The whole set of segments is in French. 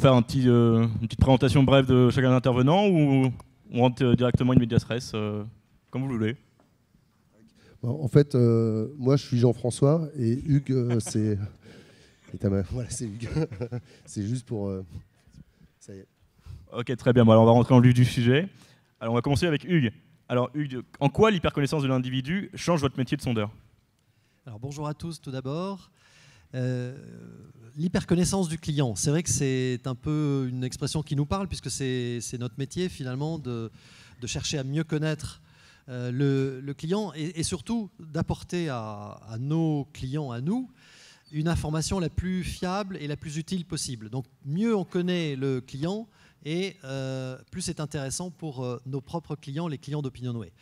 faire un petit, euh, une petite présentation brève de chacun intervenant ou on rentre euh, directement une media stress, euh, comme vous voulez En fait, moi je suis Jean-François et Hugues, c'est. voilà, c'est Hugues. c'est juste pour. Ça y est. Ok, très bien. Bon, alors on va rentrer en vif du sujet. Alors on va commencer avec Hugues. Alors Hugues, en quoi l'hyperconnaissance de l'individu change votre métier de sondeur Alors bonjour à tous tout d'abord. Euh, l'hyperconnaissance du client, c'est vrai que c'est un peu une expression qui nous parle, puisque c'est notre métier finalement de, chercher à mieux connaître euh, le, client et, surtout d'apporter à, nos clients, à nous, une information la plus fiable et la plus utile possible. Donc mieux on connaît le client et euh, plus c'est intéressant pour nos propres clients, les clients d'OpinionWay.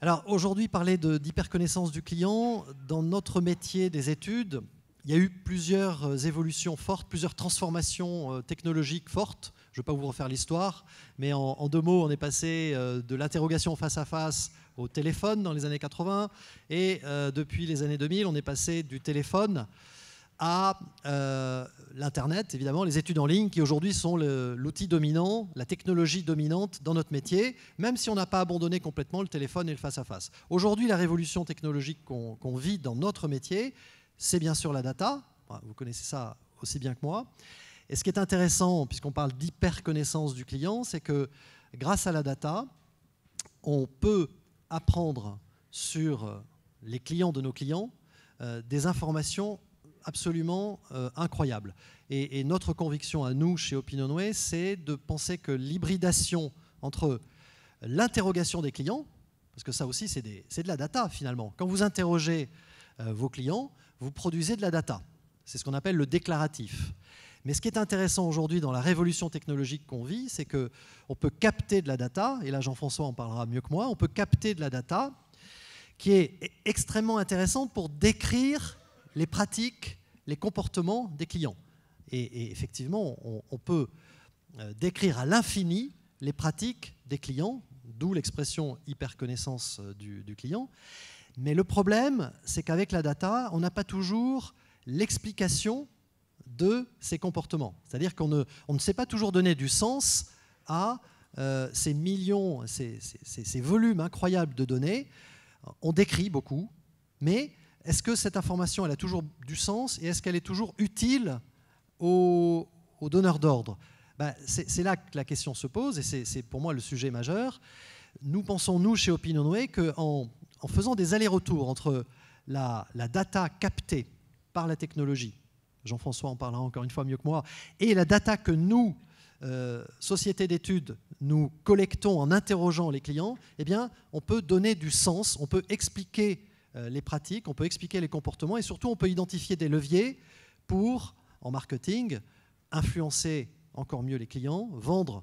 Alors aujourd'hui, parler d'hyperconnaissance du client, dans notre métier des études, il y a eu plusieurs euh, évolutions fortes, plusieurs transformations euh, technologiques fortes. Je ne vais pas vous refaire l'histoire, mais en, deux mots, on est passé euh, de l'interrogation face à face au téléphone dans les années 80, et depuis les années 2000, on est passé du téléphone à l'Internet, évidemment, les études en ligne, qui aujourd'hui sont l'outil dominant, la technologie dominante dans notre métier, même si on n'a pas abandonné complètement le téléphone et le face-à-face. Aujourd'hui, la révolution technologique qu'on vit dans notre métier, c'est bien sûr la data. Vous connaissez ça aussi bien que moi. Et ce qui est intéressant, puisqu'on parle d'hyper-connaissance du client, c'est que grâce à la data, on peut apprendre sur euh, les clients de nos clients euh, des informations absolument euh, incroyables. Et, notre conviction à nous, chez Opinionway, c'est de penser que l'hybridation entre l'interrogation des clients, parce que ça aussi c'est de la data finalement, quand vous interrogez vos clients, vous produisez de la data. C'est ce qu'on appelle le déclaratif. Mais ce qui est intéressant aujourd'hui dans la révolution technologique qu'on vit, c'est que on peut capter de la data, et là Jean-François en parlera mieux que moi, on peut capter de la data qui est extrêmement intéressante pour décrire les pratiques, les comportements des clients. Et, effectivement, on, peut euh, décrire à l'infini les pratiques des clients, d'où l'expression hyper connaissance euh, du client. Mais le problème, c'est qu'avec la data, on n'a pas toujours l'explication de ces comportements. C'est-à-dire qu'on ne, ne sait pas toujours donner du sens à euh, ces millions, ces, volumes incroyables de données. On décrit beaucoup, mais est-ce que cette information, elle a toujours du sens et est-ce qu'elle est toujours utile aux, donneurs d'ordre ben, C'est là que la question se pose et c'est pour moi le sujet majeur. Nous pensons, nous, chez OpinionWay, qu'en en faisant des allers-retours entre la, data captée par la technologie, Jean-François en parlera encore une fois mieux que moi, et la data que nous, euh, société d'études, nous collectons en interrogeant les clients, eh bien, on peut donner du sens, on peut expliquer euh, les pratiques, on peut expliquer les comportements et surtout on peut identifier des leviers pour, en marketing, influencer encore mieux les clients, vendre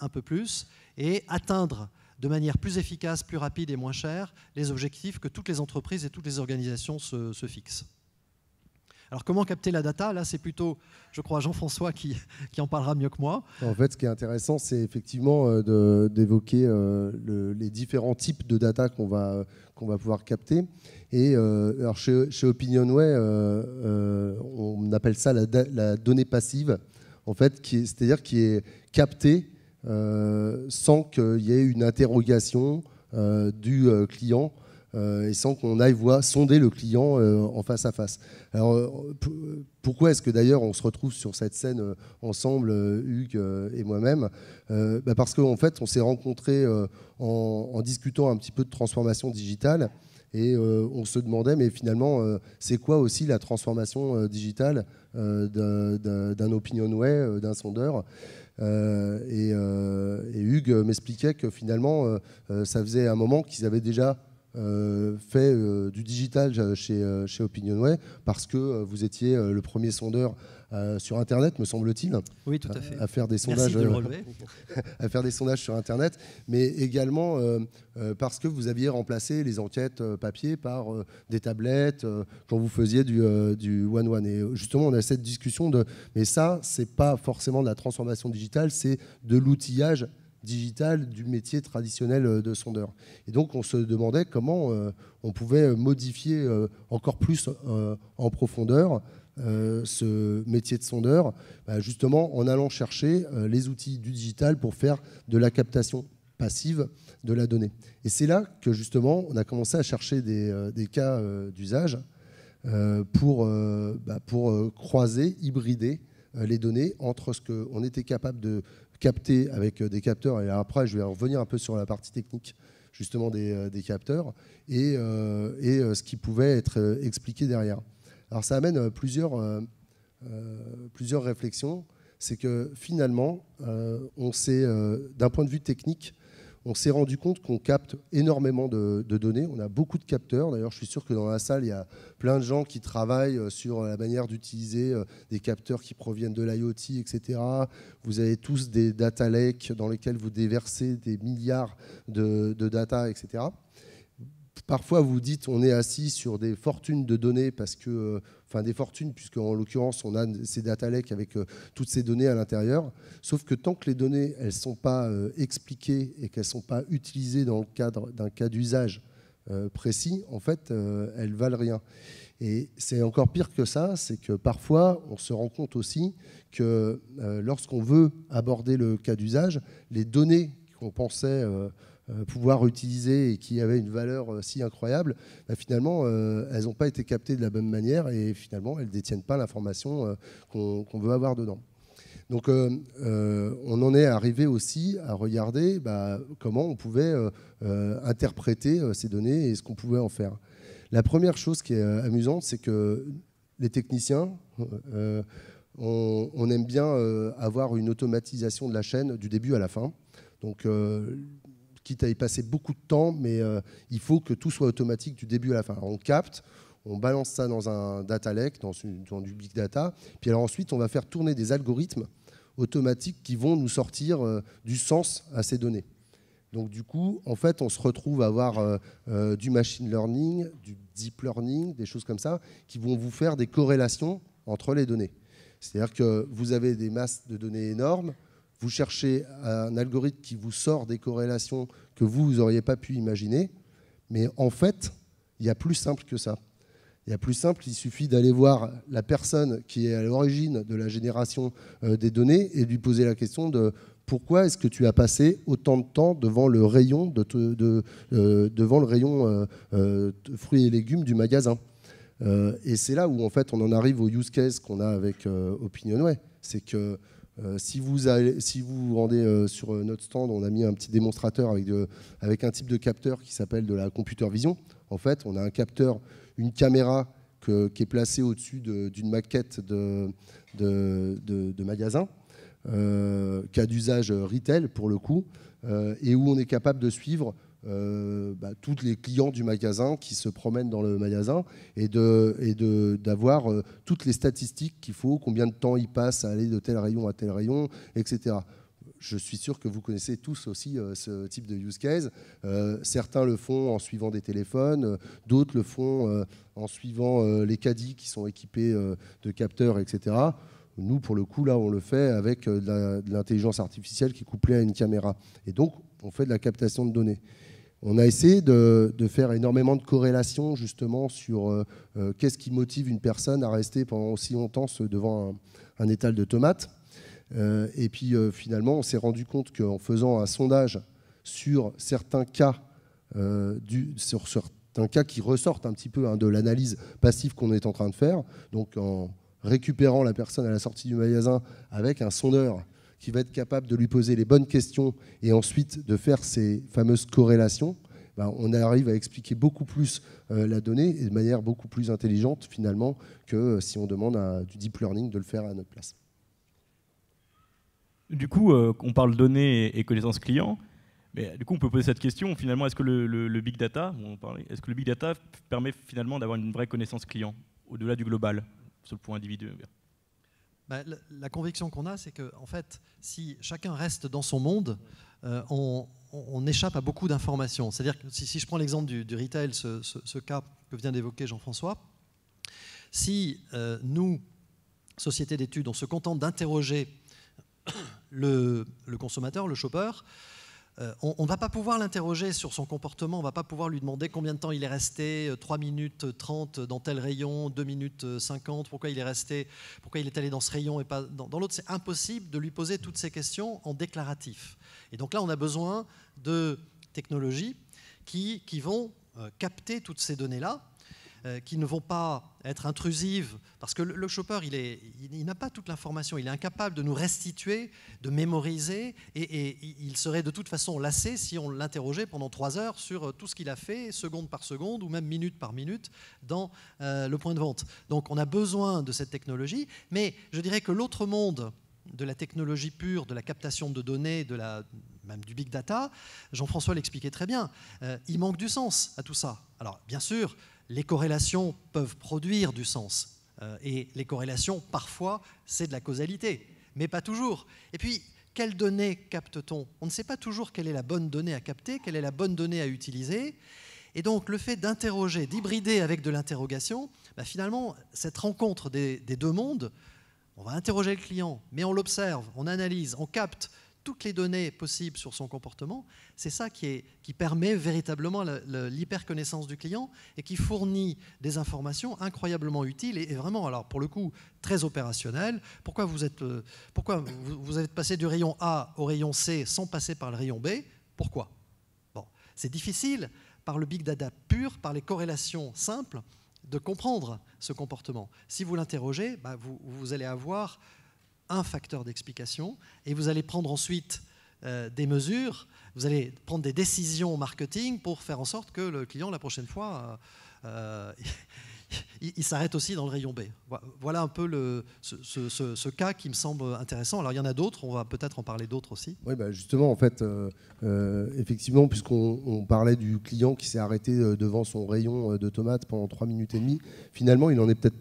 un peu plus et atteindre de manière plus efficace, plus rapide et moins chère les objectifs que toutes les entreprises et toutes les organisations se, fixent. Alors comment capter la data Là, c'est plutôt, je crois, Jean-François qui, qui, en parlera mieux que moi. En fait, ce qui est intéressant, c'est effectivement euh, d'évoquer euh, les différents types de data qu'on va, qu'on va pouvoir capter. Et euh, alors chez, OpinionWay, on appelle ça la, donnée passive, en fait, c'est-à-dire qui est captée euh, sans qu'il y ait une interrogation euh, du euh, client et sans qu'on aille voir, sonder le client en face à face. Alors, pourquoi est-ce que d'ailleurs on se retrouve sur cette scène ensemble, Hugues et moi-même bah Parce qu'en fait, on s'est rencontrés en, discutant un petit peu de transformation digitale. Et on se demandait, mais finalement, c'est quoi aussi la transformation digitale d'un opinion opinionway, d'un sondeur euh, euh, et, Hugues m'expliquait que finalement, euh, ça faisait un moment qu'ils avaient déjà euh, fait euh, du digital euh, chez, chez OpinionWay parce que vous étiez le premier sondeur sur Internet, me semble-t-il. à faire des sondages, à faire des sondages sur Internet, mais également parce que vous aviez remplacé les enquêtes papier par des tablettes quand vous faisiez du, du one one. Et justement, on a cette discussion de, mais ça, c'est pas forcément de la transformation digitale, c'est de l'outillage digital du métier traditionnel euh, de sondeur. Et donc on se demandait comment euh, on pouvait modifier euh, encore plus en profondeur ce métier de sondeur, bah, justement en allant chercher les outils du digital pour faire de la captation passive de la donnée. Et c'est là que justement on a commencé à chercher des, cas d'usage pour, bah, pour croiser, hybrider les données entre ce qu'on était capable de, capté avec euh, des capteurs. Et après, je vais revenir un peu sur la partie technique justement des, euh, capteurs et, euh, ce qui pouvait être expliqué derrière. Alors ça amène plusieurs, plusieurs réflexions. C'est que finalement, on sait d'un point de vue technique, on s'est rendu compte qu'on capte énormément de, données. On a beaucoup de capteurs. D'ailleurs, je suis sûr que dans la salle, il y a plein de gens qui travaillent euh, sur la manière d'utiliser euh, des capteurs qui proviennent de l'IoT, etc. Vous avez tous des data lakes dans lesquels vous déversez des milliards de data, etc parfois vous dites on est assis sur des fortunes de données parce que euh, enfin des fortunes puisque en l'occurrence on a ces data lakes avec euh, toutes ces données à l'intérieur sauf que tant que les données elles sont pas euh, expliquées et qu'elles sont pas utilisées dans le cadre d'un cas d'usage précis en fait elles valent rien et c'est encore pire que ça, c'est que parfois, on se rend compte aussi que lorsqu'on veut aborder le cas d'usage, les données qu'on pensait euh, pouvoir utiliser et qui avaient une valeur euh, si incroyable, bah, finalement, euh, elles n'ont pas été captées de la bonne manière et finalement, elles ne détiennent pas l'information qu'on veut avoir dedans. Donc, on en est arrivé aussi à regarder bah, comment on pouvait interpréter ces données et ce qu'on pouvait en faire. La première chose qui est amusante, c'est que les techniciens, on, on, aime bien avoir une automatisation de la chaîne du début à la fin. Donc, quitte à y passer beaucoup de temps, mais euh, il faut que tout soit automatique du début à la fin. on capte, on balance ça dans un data lake, dans, du big data, puis alors ensuite on va faire tourner des algorithmes automatiques qui vont nous sortir euh, du sens à ces données. Donc du coup, en fait, on se retrouve à avoir euh, du machine learning, du deep learning, des choses comme ça, qui vont vous faire des corrélations entre les données. C'est-à-dire que vous avez des masses de données énormes, vous cherchez un algorithme qui vous sort des corrélations que vous n'auriez pas pu imaginer. Mais en fait, il y a plus simple que ça. Il y a plus simple, il suffit d'aller voir la personne qui est à l'origine de la génération euh, des données et lui poser la question de pourquoi est-ce que tu as passé autant de temps devant le rayon, de euh, devant le rayon euh, fruits et légumes du magasin Et c'est là où en fait on en arrive au use case qu'on a avec OpinionWay. C'est que euh, si, vous vous rendez euh, sur euh, notre stand, on a mis un petit démonstrateur avec, un type de capteur qui s'appelle de la computer vision. En fait, on a un capteur, une caméra qui est placée au-dessus d'une maquette de, magasin, qui a d'usage retail pour le coup, et où on est capable de suivre euh, bah, tous les clients du magasin qui se promènent dans le magasin et d'avoir de, et d'avoir euh, toutes les statistiques qu'il faut, combien de temps ils passent à aller de tel rayon à tel rayon, etc. Je suis sûr que vous connaissez tous aussi euh, ce type de use case. certains le font en suivant des téléphones, d'autres le font en suivant les caddies qui sont équipés de capteurs, etc. Nous, pour le coup, là, on le fait avec de l'intelligence artificielle qui est couplée à une caméra. Et donc, on fait de la captation de données. On a essayé de, faire énormément de corrélations justement sur euh, euh, qu'est-ce qui motive une personne à rester pendant aussi longtemps devant un, étal de tomates. Euh, et puis finalement, on s'est rendu compte qu'en faisant un sondage sur certains cas, sur certains cas qui ressortent un petit peu hein, de l'analyse passive qu'on est en train de faire, donc en récupérant la personne à la sortie du magasin avec un sondeur qui va être capable de lui poser les bonnes questions et ensuite de faire ces fameuses corrélations, bah, on arrive à expliquer beaucoup plus euh, la donnée et de manière beaucoup plus intelligente finalement que euh, si on demande à du deep learning de le faire à notre place. Du coup, euh, on parle données et connaissances clients. Mais du coup, on peut poser cette question finalement est-ce que le big data, est-ce que le big data permet finalement d'avoir une vraie connaissance client au-delà du global sur le point individuel bah, la, conviction qu'on a, c'est que, en fait, si chacun reste dans son monde, euh, on, échappe à beaucoup d'informations. C'est-à-dire que si, je prends l'exemple du, retail, ce, cas que vient d'évoquer Jean-François, si euh, nous, société d'études, on se contente d'interroger le, le, consommateur, le shopper, euh, on ne va pas pouvoir l'interroger sur son comportement, on ne va pas pouvoir lui demander combien de temps il est resté, 3 euh, minutes 30 euh, dans tel rayon, 2 minutes 50, pourquoi il est resté, pourquoi il est allé dans ce rayon et pas dans, l'autre. C'est impossible de lui poser toutes ces questions en déclaratif. Et donc là, on a besoin de technologies qui, vont capter toutes ces données-là euh, qui ne vont pas être intrusives, parce que le, chopper, il, il, n'a pas toute l'information, il est incapable de nous restituer, de mémoriser, et, il serait de toute façon lassé si on l'interrogeait pendant trois heures sur euh, tout ce qu'il a fait, seconde par seconde, ou même minute par minute, dans euh, le point de vente. Donc on a besoin de cette technologie, mais je dirais que l'autre monde de la technologie pure, de la captation de données, de la, même du big data, Jean-François l'expliquait très bien, il manque du sens à tout ça. Alors bien sûr, les corrélations peuvent produire du sens. Euh, et les corrélations, parfois, c'est de la causalité, mais pas toujours. Et puis, quelles données capte-t-on On ne sait pas toujours quelle est la bonne donnée à capter, quelle est la bonne donnée à utiliser. Et donc, le fait d'interroger, d'hybrider avec de l'interrogation, bah, finalement, cette rencontre des, des deux mondes, on va interroger le client, mais on l'observe, on analyse, on capte, toutes les données possibles sur son comportement, c'est ça qui, permet véritablement l'hyperconnaissance du client et qui fournit des informations incroyablement utiles et, vraiment, alors pour le coup, très opérationnelles. Pourquoi, vous êtes, euh, pourquoi vous, passé du rayon A au rayon C sans passer par le rayon B Pourquoi c'est difficile par le big data pur, par les corrélations simples, de comprendre ce comportement. Si vous l'interrogez, bah, vous allez avoir un facteur d'explication, et vous allez prendre ensuite euh, des mesures, vous allez prendre des décisions marketing pour faire en sorte que le client, la prochaine fois, euh, euh, il, s'arrête aussi dans le rayon B. Voilà un peu le, ce, cas qui me semble intéressant. Alors il y en a d'autres, on va peut-être en parler d'autres aussi. Oui, bah, justement, en fait, effectivement, puisqu'on parlait du client qui s'est arrêté devant son rayon de tomates pendant 3 minutes et demie, finalement, il n'en est peut-être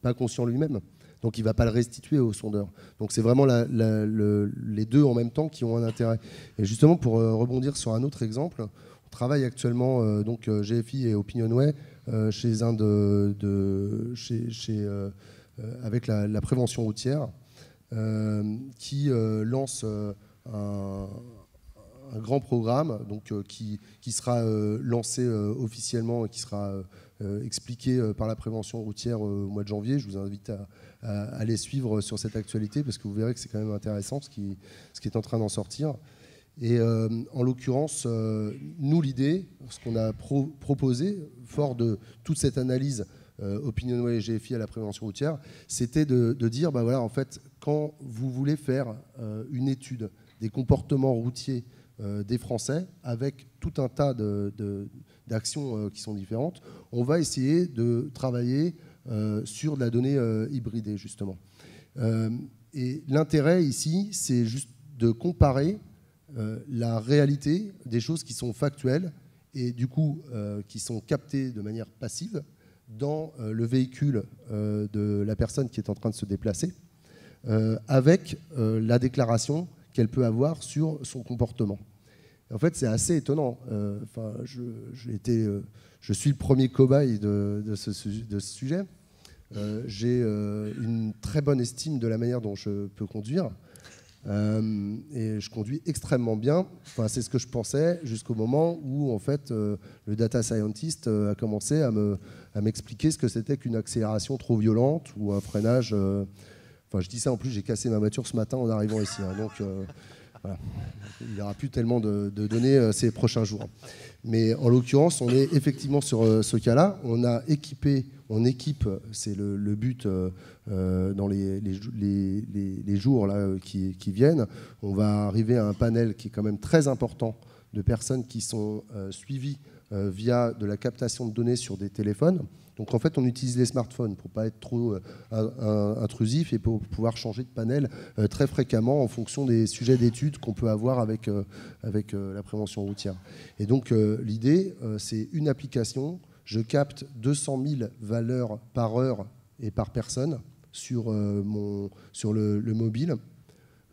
pas conscient lui-même donc il ne va pas le restituer au sondeur. Donc c'est vraiment les deux en même temps qui ont un intérêt. Et justement, pour euh, rebondir sur un autre exemple, on travaille actuellement, euh, donc euh, GFI et OpinionWay, chez un de, chez, avec la, prévention routière, qui lance un un grand programme donc, euh, qui, sera euh, lancé euh, officiellement et qui sera expliqué par la prévention routière au mois de janvier. Je vous invite à, aller suivre sur cette actualité parce que vous verrez que c'est quand même intéressant ce qui, ce qui est en train d'en sortir. Et en l'occurrence, nous, l'idée, ce qu'on a proposé, fort de toute cette analyse opinion Opinionway et GFI à la prévention routière, c'était de, de, dire, bah voilà, en fait, quand vous voulez faire une étude des comportements routiers euh, des Français avec tout un tas d'actions euh, qui sont différentes. On va essayer de travailler euh, sur de la donnée hybridée, justement. et l'intérêt ici, c'est juste de comparer la réalité des choses qui sont factuelles et du coup qui sont captées de manière passive dans le véhicule de la personne qui est en train de se déplacer avec la déclaration qu'elle peut avoir sur son comportement. En fait, c'est assez étonnant. Euh, enfin, je, euh, je, suis le premier cobaye de, de, ce, sujet. Euh, j'ai une très bonne estime de la manière dont je peux conduire. et je conduis extrêmement bien. Enfin, c'est ce que je pensais jusqu'au moment où en fait le data scientist a commencé à m'expliquer me, à ce que c'était qu'une accélération trop violente ou un freinage Enfin, je dis ça en plus, j'ai cassé ma voiture ce matin en arrivant ici. Hein. donc, euh, voilà. Il n'y aura plus tellement de, données euh, ces prochains jours. Mais en l'occurrence, on est effectivement sur euh, ce cas-là. On a équipé, on équipe, c'est le, but dans les, les, jours là, qui, viennent. On va arriver à un panel qui est quand même très important de personnes qui sont suivies via de la captation de données sur des téléphones. Donc en fait, on utilise les smartphones pour pas être trop euh, intrusif et pour pouvoir changer de panel euh, très fréquemment en fonction des sujets d'études qu'on peut avoir avec, euh, avec la prévention routière. Et donc l'idée, c'est une application. Je capte 200 000 valeurs par heure et par personne sur, mon, sur le, mobile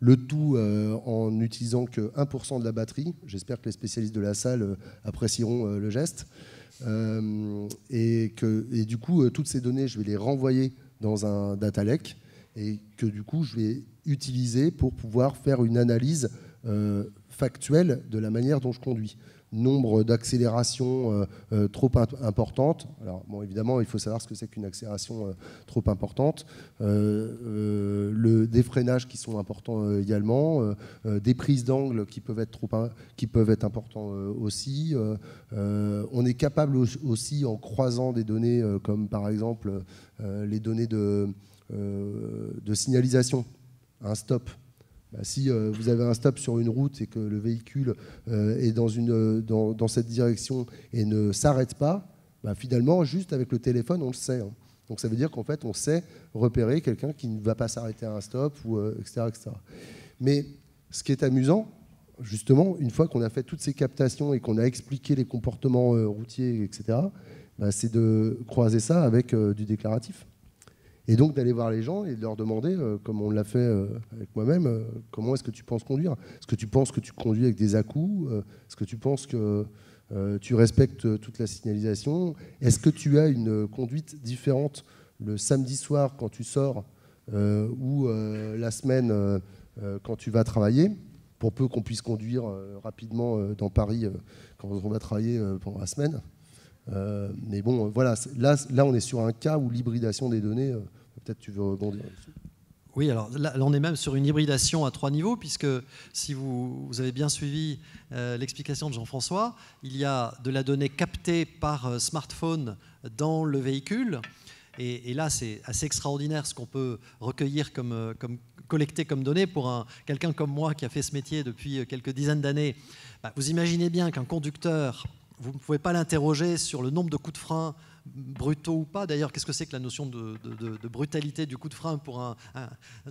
le tout en n'utilisant que 1% de la batterie. J'espère que les spécialistes de la salle apprécieront le geste. Euh, et, que, du coup, euh, toutes ces données, je vais les renvoyer dans un data lake et que du coup, je vais utiliser pour pouvoir faire une analyse euh, factuelle de la manière dont je conduis nombre d'accélérations euh, euh, trop importantes. Alors, bon, évidemment, il faut savoir ce que c'est qu'une accélération euh, trop importante. le, des freinages qui sont importants également, des prises d'angle qui peuvent être trop qui peuvent être importants aussi. on est capable aussi en croisant des données comme par exemple les données de, de signalisation, un stop bah, si euh, vous avez un stop sur une route et que le véhicule euh, est euh, dans, cette direction et ne s'arrête pas, bah, finalement, juste avec le téléphone, on le sait. Hein. Donc ça veut dire qu'en fait, on sait repérer quelqu'un qui ne va pas s'arrêter à un stop, ou, etc., Mais ce qui est amusant, justement, une fois qu'on a fait toutes ces captations et qu'on a expliqué les comportements routiers, etc., bah, c'est de croiser ça avec du déclaratif. Et donc d'aller voir les gens et de leur demander, euh, comme on l'a fait euh, avec moi-même, euh, comment est-ce que tu penses conduire Est-ce que tu penses que tu conduis avec des à coups Est-ce que tu penses que tu respectes toute la signalisation Est-ce que tu as une conduite différente le samedi soir quand tu sors ou la semaine quand tu vas travailler Pour peu qu'on puisse conduire rapidement dans Paris quand on va travailler pendant la semaine. Euh, mais bon, euh, voilà, là, on est sur un cas où l'hybridation des données, euh, peut-être tu veux rebondir dessus Oui, alors là, on est même sur une hybridation à trois niveaux, puisque si vous, avez bien suivi l'explication de Jean-François, il y a de la donnée captée par smartphone dans le véhicule. Et, là, c'est assez extraordinaire ce qu'on peut recueillir comme, comme collecter comme données pour un, quelqu'un comme moi qui a fait ce métier depuis quelques dizaines d'années. Bah, vous imaginez bien qu'un conducteur vous ne pouvez pas l'interroger sur le nombre de coups de frein brutaux ou pas. D'ailleurs, qu'est-ce que c'est que la notion de, brutalité du coup de frein pour un,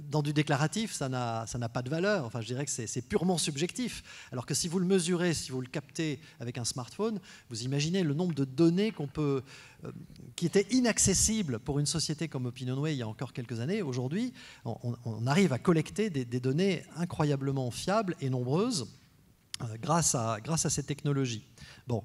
dans du déclaratif Ça n'a pas de valeur. Enfin, je dirais que c'est purement subjectif. Alors que si vous le mesurez, si vous le captez avec un smartphone, vous imaginez le nombre de données qu'on peut, euh, qui étaient inaccessibles pour une société comme OpinionWay il y a encore quelques années. Aujourd'hui, on, arrive à collecter des données incroyablement fiables et nombreuses euh, grâce, à, grâce à ces technologies. Bon,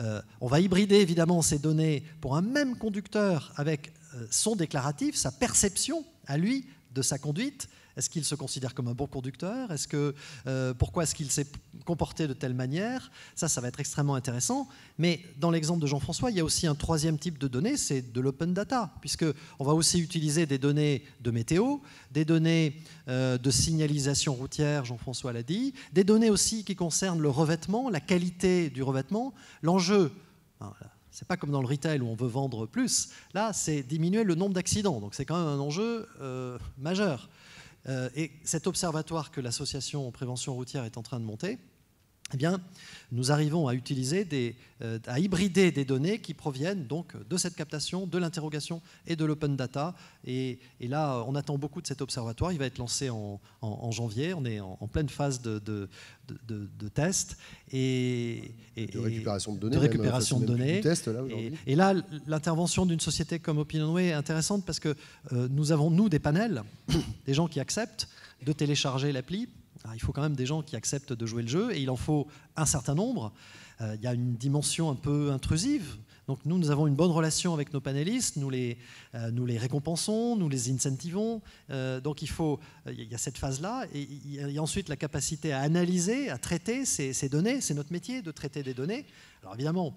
euh, on va hybrider évidemment ces données pour un même conducteur avec euh, son déclaratif, sa perception à lui de sa conduite, est-ce qu'il se considère comme un bon conducteur est -ce que, euh, Pourquoi est-ce qu'il s'est comporté de telle manière Ça, ça va être extrêmement intéressant. Mais dans l'exemple de Jean-François, il y a aussi un troisième type de données, c'est de l'open data, puisqu'on va aussi utiliser des données de météo, des données euh, de signalisation routière, Jean-François l'a dit, des données aussi qui concernent le revêtement, la qualité du revêtement, l'enjeu. C'est pas comme dans le retail où on veut vendre plus. Là, c'est diminuer le nombre d'accidents. Donc c'est quand même un enjeu euh, majeur. Euh, et cet observatoire que l'association Prévention routière est en train de monter, eh bien, nous arrivons à utiliser des, euh, hybrider des données qui proviennent donc de cette captation, de l'interrogation et de l'open data. Et, là, on attend beaucoup de cet observatoire. Il va être lancé en, janvier. On est en, pleine phase de, de, de, test et, de récupération de données. et, là, l'intervention d'une société comme OpinionWay est intéressante parce que euh, nous avons nous des panels, des gens qui acceptent de télécharger l'appli il faut quand même des gens qui acceptent de jouer le jeu, et il en faut un certain nombre. Euh, il y a une dimension un peu intrusive. Donc nous, nous avons une bonne relation avec nos panélistes, nous les, euh, récompensons, nous les incentivons. Euh, donc il faut, y a cette phase-là, et ensuite la capacité à analyser, à traiter ces, ces données. C'est notre métier de traiter des données. Alors évidemment,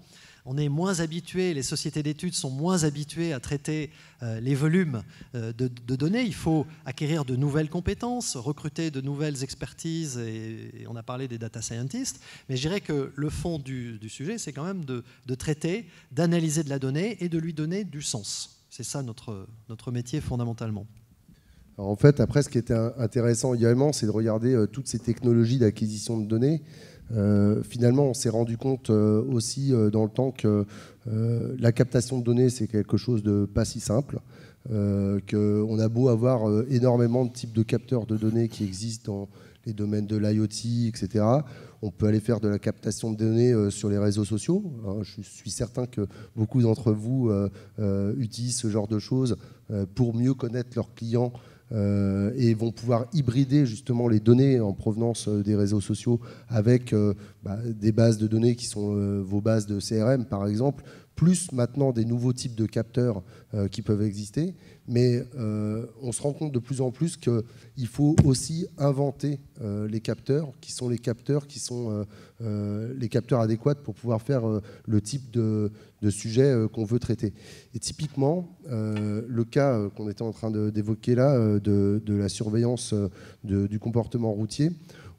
on est moins habitué, les sociétés d'études sont moins habituées à traiter euh, les volumes euh, de, données. Il faut acquérir de nouvelles compétences, recruter de nouvelles expertises, et, on a parlé des data scientists. Mais je dirais que le fond du, sujet, c'est quand même de, traiter, d'analyser de la donnée et de lui donner du sens. C'est ça notre, notre métier fondamentalement. en fait, après, ce qui était intéressant également, c'est de regarder euh, toutes ces technologies d'acquisition de données. Euh, finalement, on s'est rendu compte euh, aussi euh, dans le temps que la captation de données, c'est quelque chose de pas si simple. qu'on a beau avoir énormément de types de capteurs de données qui existent dans les domaines de l'IoT, etc. On peut aller faire de la captation de données sur les réseaux sociaux. Hein, je suis certain que beaucoup d'entre vous utilisent ce genre de choses pour mieux connaître leurs clients euh, et vont pouvoir hybrider justement les données en provenance euh, des réseaux sociaux avec euh, bah, des bases de données qui sont vos bases de CRM par exemple, plus maintenant des nouveaux types de capteurs qui peuvent exister. Mais on se rend compte de plus en plus qu'il faut aussi inventer les capteurs, qui sont les capteurs qui sont les capteurs adéquats pour pouvoir faire le type de, de sujets euh, qu'on veut traiter. Et typiquement, euh, le cas euh, qu'on était en train d'évoquer là, de, la surveillance du comportement routier,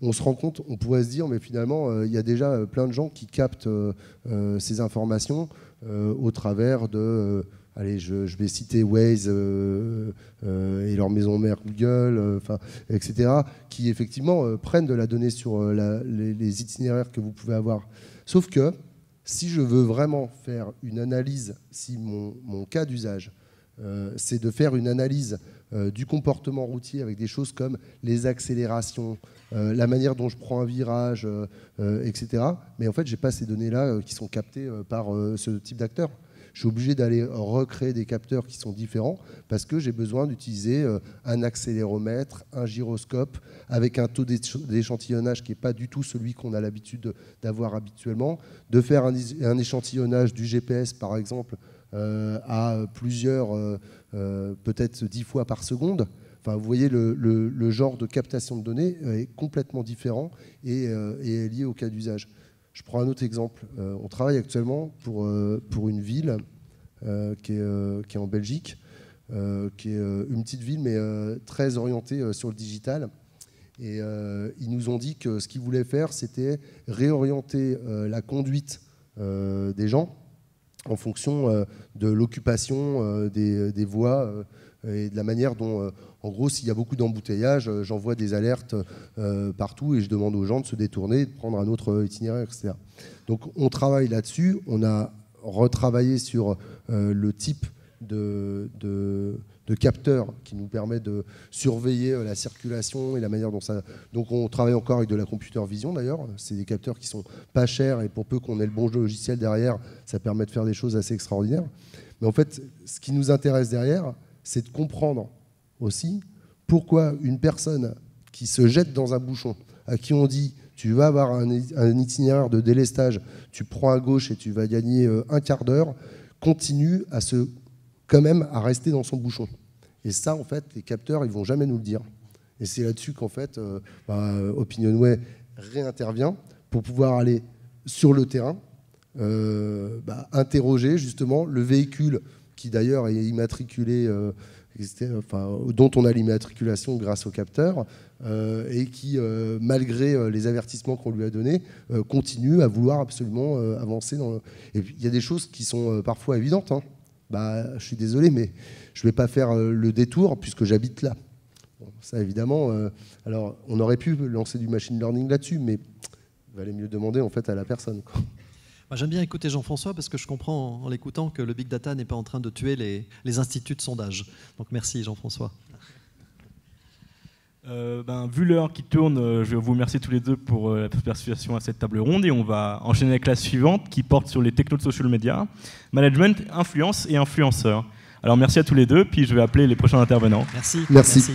on se rend compte, on pourrait se dire, mais finalement, il y a déjà plein de gens qui captent ces informations au travers de... Allez, je, vais citer Waze et leur maison mère Google, enfin, etc., qui effectivement prennent de la donnée sur les, itinéraires que vous pouvez avoir. Sauf que si je veux vraiment faire une analyse, si mon, cas d'usage, euh, c'est de faire une analyse euh, du comportement routier avec des choses comme les accélérations, euh, la manière dont je prends un virage, etc. Mais en fait, je n'ai pas ces données-là qui sont captées par ce type d'acteur je suis obligé d'aller recréer des capteurs qui sont différents parce que j'ai besoin d'utiliser euh, un accéléromètre, un gyroscope, avec un taux d'échantillonnage qui n'est pas du tout celui qu'on a l'habitude d'avoir habituellement, de faire un, échantillonnage du GPS par exemple euh, à plusieurs, euh, peut-être dix fois par seconde. Enfin, vous voyez, le, genre de captation de données est complètement différent et, et est lié au cas d'usage. Je prends un autre exemple. Euh, on travaille actuellement pour, euh, pour une ville euh, qui est, en Belgique, qui est une petite ville, mais très orientée sur le digital. Et ils nous ont dit que ce qu'ils voulaient faire, c'était réorienter la conduite des gens en fonction de l'occupation des, des, voies et de la manière dont en gros, s'il y a beaucoup d'embouteillages, euh, j'envoie des alertes euh, partout et je demande aux gens de se détourner, de prendre un autre euh, itinéraire, etc. Donc on travaille là-dessus. On a retravaillé sur le type de, de, de, capteur qui nous permet de surveiller la circulation et la manière dont ça. Donc on travaille encore avec de la computer vision d'ailleurs. C'est des capteurs qui sont pas chers et pour peu qu'on ait le bon jeu logiciel derrière, ça permet de faire des choses assez extraordinaires. Mais en fait, ce qui nous intéresse derrière, c'est de comprendre aussi pourquoi une personne qui se jette dans un bouchon, à qui on dit tu vas avoir un, itinéraire de délestage, tu prends à gauche et tu vas gagner euh, un quart d'heure, continue à se, quand même à rester dans son bouchon. Et ça, en fait, les capteurs, ils vont jamais nous le dire. Et c'est là-dessus qu'en fait, euh, bah, OpinionWay réintervient pour pouvoir aller sur le terrain, euh, bah, interroger justement le véhicule qui d'ailleurs est immatriculé dont on a l'immatriculation grâce au capteur, euh, et qui, euh, malgré euh, les avertissements qu'on lui a donnés, continue à vouloir absolument avancer. Dans il y a des choses qui sont parfois évidentes. Hein. Bah, je suis désolé, mais je ne vais pas faire le détour puisque j'habite là. ça, évidemment, alors on aurait pu lancer du machine learning là-dessus, mais il valait mieux demander en fait à la personne j'aime bien écouter Jean-François parce que je comprends en l'écoutant que le big data n'est pas en train de tuer les, les instituts de sondage. Donc merci Jean-François. Euh, ben, vu l'heure qui tourne, euh, je vous remercier tous les deux pour euh, la participation à cette table ronde et on va enchaîner avec la suivante qui porte sur les technos de social media, management, influence et influenceurs. Alors merci à tous les deux, puis je vais appeler les prochains intervenants. merci. merci.